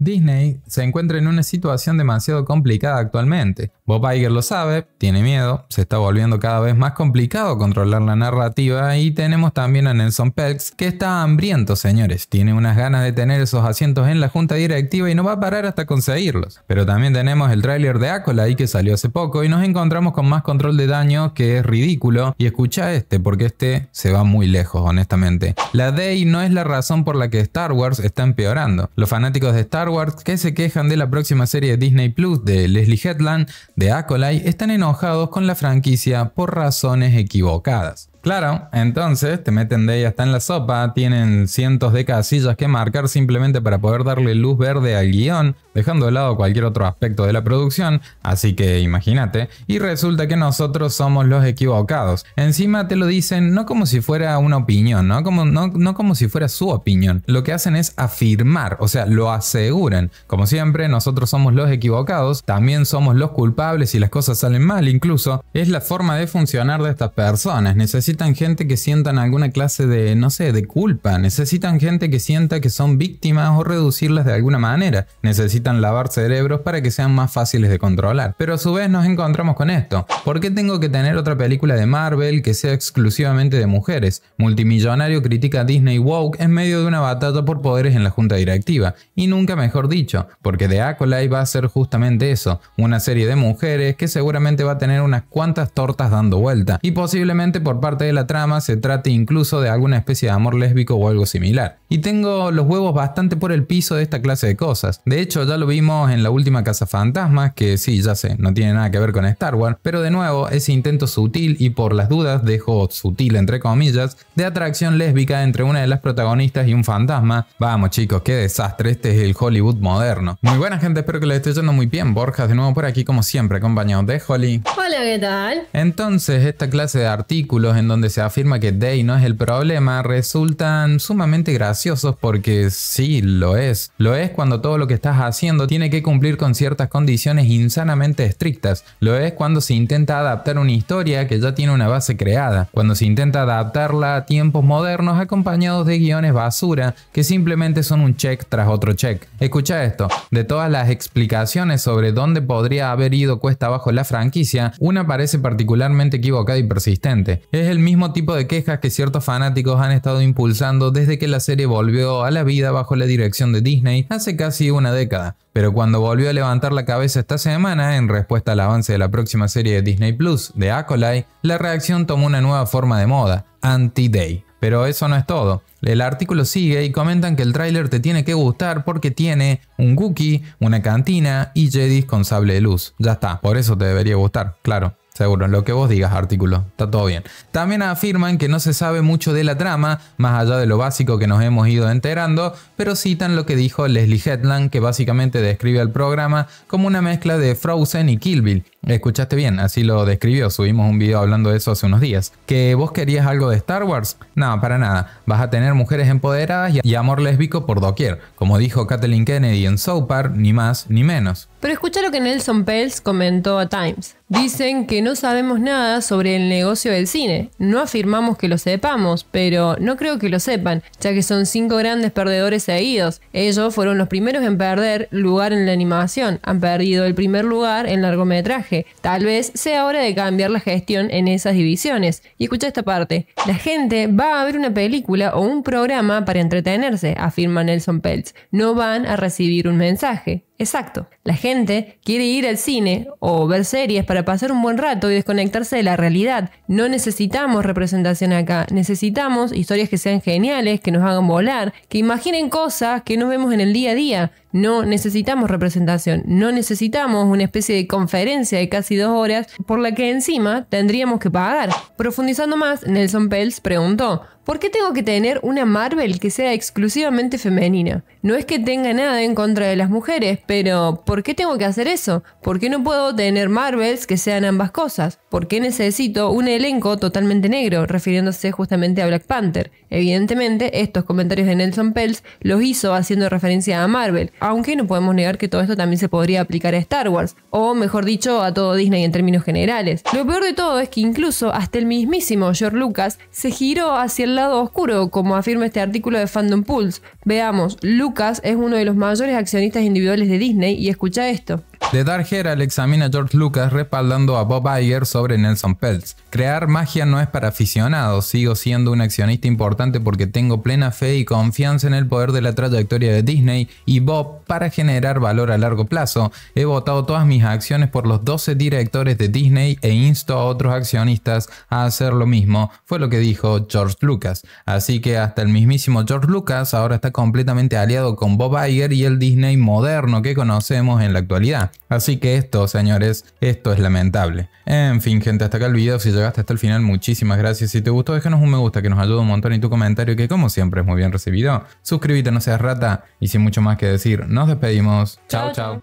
Disney se encuentra en una situación demasiado complicada actualmente. Bob Iger lo sabe, tiene miedo, se está volviendo cada vez más complicado controlar la narrativa y tenemos también a Nelson Peltz que está hambriento, señores, tiene unas ganas de tener esos asientos en la junta directiva y no va a parar hasta conseguirlos. Pero también tenemos el tráiler de Acola que salió hace poco y nos encontramos con más control de daño que es ridículo y escucha este porque este se va muy lejos, honestamente. La Day no es la razón por la que Star Wars está empeorando. Los fanáticos de Star que se quejan de la próxima serie de Disney Plus de Leslie Headland de Acolyte están enojados con la franquicia por razones equivocadas. Claro, entonces te meten de ella hasta en la sopa, tienen cientos de casillas que marcar simplemente para poder darle luz verde al guión, dejando de lado cualquier otro aspecto de la producción, así que imagínate, y resulta que nosotros somos los equivocados. Encima te lo dicen no como si fuera una opinión, ¿no? Como, no, no como si fuera su opinión, lo que hacen es afirmar, o sea, lo aseguran. Como siempre, nosotros somos los equivocados, también somos los culpables y las cosas salen mal incluso, es la forma de funcionar de estas personas, necesitan gente que sientan alguna clase de, no sé, de culpa, necesitan gente que sienta que son víctimas o reducirlas de alguna manera, necesitan lavar cerebros para que sean más fáciles de controlar. Pero a su vez nos encontramos con esto, ¿por qué tengo que tener otra película de Marvel que sea exclusivamente de mujeres? Multimillonario critica a Disney Woke en medio de una batalla por poderes en la junta directiva, y nunca mejor dicho, porque The Acolyte va a ser justamente eso, una serie de mujeres que seguramente va a tener unas cuantas tortas dando vuelta, y posiblemente por parte de la trama se trate incluso de alguna especie de amor lésbico o algo similar. Y tengo los huevos bastante por el piso de esta clase de cosas. De hecho, ya lo vimos en la última Casa Fantasma, que sí, ya sé, no tiene nada que ver con Star Wars, pero de nuevo, ese intento sutil y por las dudas, dejo sutil entre comillas, de atracción lésbica entre una de las protagonistas y un fantasma. Vamos chicos, qué desastre, este es el Hollywood moderno. Muy buena gente, espero que les esté yendo muy bien. Borjas de nuevo por aquí como siempre, acompañado de Holly. Hola, ¿qué tal? Entonces, esta clase de artículos en donde se afirma que Day no es el problema resultan sumamente graciosos porque sí, lo es. Lo es cuando todo lo que estás haciendo tiene que cumplir con ciertas condiciones insanamente estrictas. Lo es cuando se intenta adaptar una historia que ya tiene una base creada. Cuando se intenta adaptarla a tiempos modernos acompañados de guiones basura que simplemente son un check tras otro check. Escucha esto, de todas las explicaciones sobre dónde podría haber ido cuesta abajo la franquicia, una parece particularmente equivocada y persistente. Es el mismo tipo de quejas que ciertos fanáticos han estado impulsando desde que la serie volvió a la vida bajo la dirección de Disney hace casi una década, pero cuando volvió a levantar la cabeza esta semana en respuesta al avance de la próxima serie de Disney Plus, de Acolyte, la reacción tomó una nueva forma de moda, anti-day. Pero eso no es todo. El artículo sigue y comentan que el tráiler te tiene que gustar porque tiene un cookie, una cantina y Jedis con sable de luz. Ya está, por eso te debería gustar, claro. Seguro, lo que vos digas, artículo. Está todo bien. También afirman que no se sabe mucho de la trama, más allá de lo básico que nos hemos ido enterando, pero citan lo que dijo Leslie Hetland, que básicamente describe al programa como una mezcla de Frozen y Kill Bill, Escuchaste bien, así lo describió, subimos un video hablando de eso hace unos días. ¿Que vos querías algo de Star Wars? No, para nada. Vas a tener mujeres empoderadas y amor lésbico por doquier, como dijo Kathleen Kennedy en Soapar, ni más ni menos. Pero escucha lo que Nelson Peltz comentó a Times. Dicen que no sabemos nada sobre el negocio del cine. No afirmamos que lo sepamos, pero no creo que lo sepan, ya que son cinco grandes perdedores seguidos. Ellos fueron los primeros en perder lugar en la animación. Han perdido el primer lugar en largometraje Tal vez sea hora de cambiar la gestión en esas divisiones. Y escucha esta parte. La gente va a ver una película o un programa para entretenerse, afirma Nelson Peltz. No van a recibir un mensaje. Exacto. La gente quiere ir al cine o ver series para pasar un buen rato y desconectarse de la realidad. No necesitamos representación acá. Necesitamos historias que sean geniales, que nos hagan volar, que imaginen cosas que no vemos en el día a día. No necesitamos representación. No necesitamos una especie de conferencia de casi dos horas por la que encima tendríamos que pagar. Profundizando más, Nelson Peltz preguntó, ¿Por qué tengo que tener una Marvel que sea exclusivamente femenina? No es que tenga nada en contra de las mujeres, pero ¿por qué tengo que hacer eso? ¿Por qué no puedo tener Marvels que sean ambas cosas? ¿Por qué necesito un elenco totalmente negro, refiriéndose justamente a Black Panther? Evidentemente, estos comentarios de Nelson Peltz los hizo haciendo referencia a Marvel, aunque no podemos negar que todo esto también se podría aplicar a Star Wars, o mejor dicho, a todo Disney en términos generales. Lo peor de todo es que incluso hasta el mismísimo George Lucas se giró hacia el lado oscuro, como afirma este artículo de Fandom Pulse. Veamos, Lucas es uno de los mayores accionistas individuales de Disney y escucha esto. The Dark Herald examina a George Lucas respaldando a Bob Iger sobre Nelson Peltz. Crear magia no es para aficionados, sigo siendo un accionista importante porque tengo plena fe y confianza en el poder de la trayectoria de Disney y Bob para generar valor a largo plazo. He votado todas mis acciones por los 12 directores de Disney e insto a otros accionistas a hacer lo mismo, fue lo que dijo George Lucas. Así que hasta el mismísimo George Lucas ahora está completamente aliado con Bob Iger y el Disney moderno que conocemos en la actualidad. Así que esto, señores, esto es lamentable. En fin, gente, hasta acá el video. Si llegaste hasta el final, muchísimas gracias. Si te gustó, déjanos un me gusta que nos ayuda un montón y tu comentario que como siempre es muy bien recibido. Suscríbete, no seas rata. Y sin mucho más que decir, nos despedimos. Chao, chao.